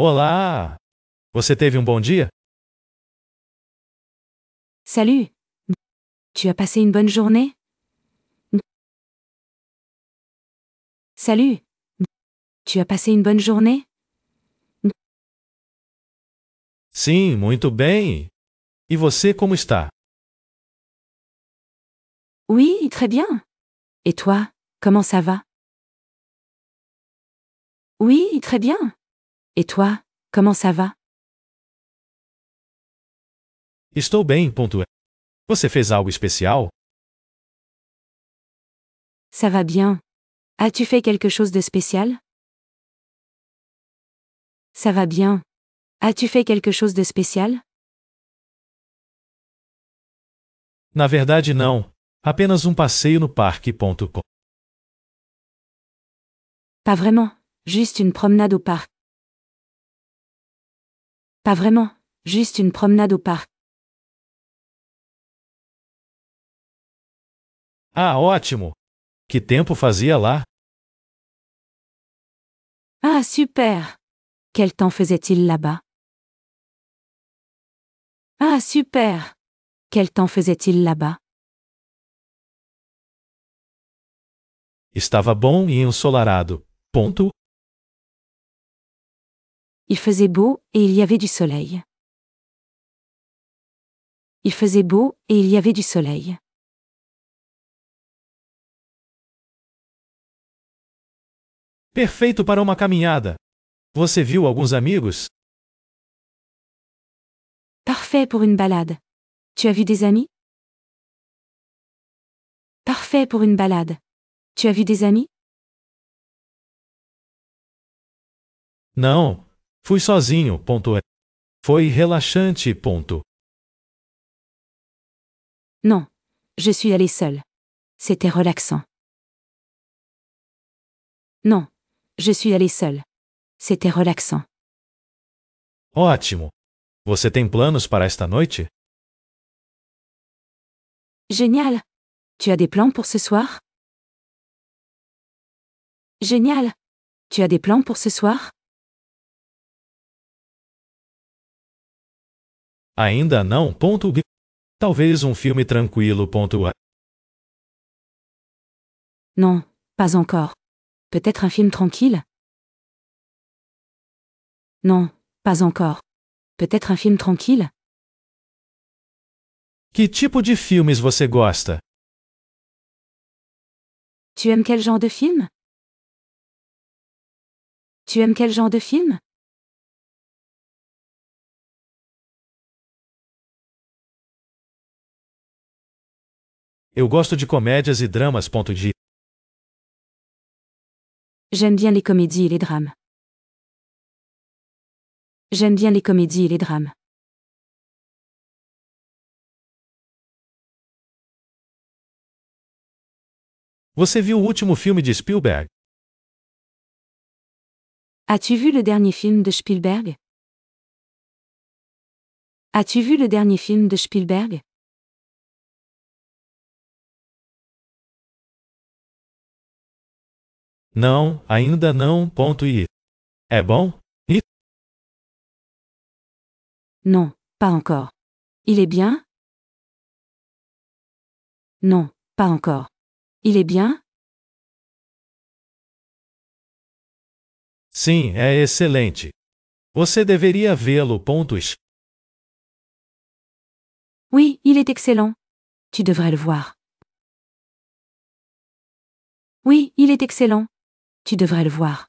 Olá! Você teve um bom dia? Salut! Tu as passé une bonne journée? Salut! Tu as passé une bonne journée? Sim, muito bien. Et vous como está? Oui, très bien. Et toi, comment ça va? Oui, très bien. Et toi, comment ça va? Estou bem. Ponto. E. Você fez algo spécial? Ça va bien. As-tu fait quelque chose de spécial? Ça va bien. As-tu fait quelque chose de spécial? Na verdade, não. Apenas um passeio no parque. Pas vraiment, juste une promenade au parc. Pas vraiment, juste une promenade au parc. Ah, ótimo! Que tempo fazia lá? Ah, super! Quel temps faisait-il là-bas? Ah, super! Quel temps faisait-il là-bas? Estava bom e ensolarado. Ponto. Il faisait beau et il y avait du soleil. Il faisait beau et il y avait du soleil. Perfeito para uma caminhada. Você viu alguns amigos? Parfait pour une balade. Tu as vu des amis? Parfait pour une balade. Tu as vu des amis? Non. Fui sozinho. Ponto. Foi relaxante. Ponto. Non, je suis allé seul. C'était relaxant. Non, je suis allé seul. C'était relaxant. Ótimo. Você tem planos para esta noite? Génial. Tu as des plans pour ce soir? Génial. Tu as des plans pour ce soir? Ainda não. Ponto. Talvez um filme tranquilo. Ponto. pas encore. Peut-être un film tranquille Não, pas encore. Peut-être un film tranquille Que tipo de filmes você gosta? Tu aimes quel genre de film Tu aimes quel genre de film Eu gosto de comédias e dramas. J'aime bien les comédies et les drames. J'aime bien les comédies et les drames. Você viu o último filme de Spielberg? As-tu vu le dernier film de Spielberg? As-tu vu le dernier film de Spielberg? Não, ainda não. Ponto e é bom? E Não, pas encore. Il est bien? Não, pas encore. Il est bien? Sim, é excelente. Você deveria vê-lo. Pontos. Oui, il est excellent. Tu devrais le voir. Oui, il est excellent. Tu devrais le voir.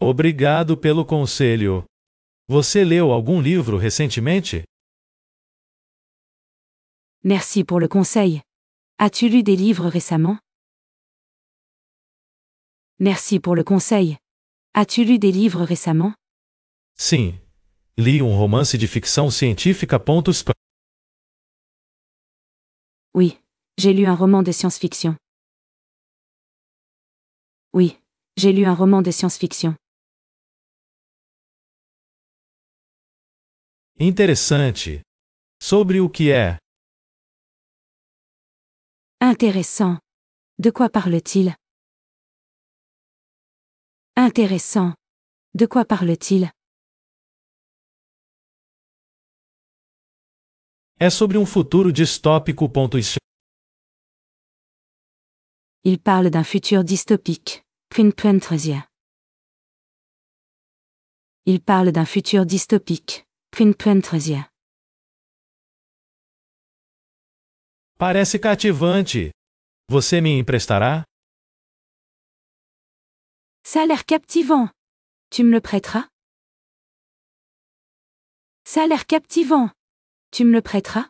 Obrigado pelo conselho. Você leu algum livro recentemente? Merci pour le conseil. As-tu lu des livres récemment? Merci pour le conseil. As-tu lu des livres récemment? Sim. Li um romance de ficção científica. pontos Oui, j'ai lu un roman de science-fiction. Oui, j'ai lu un roman de science-fiction. Intéressant, Sobre o que é? Intéressant. De quoi parle-t-il? Intéressant. De quoi parle-t-il? É sobre un um futur il parle d'un futur dystopique. Il parle d'un futur dystopique. Parece captivante, vous me Ça a l'air captivant. Tu me le prêteras? Ça a l'air captivant. Tu me le prêteras?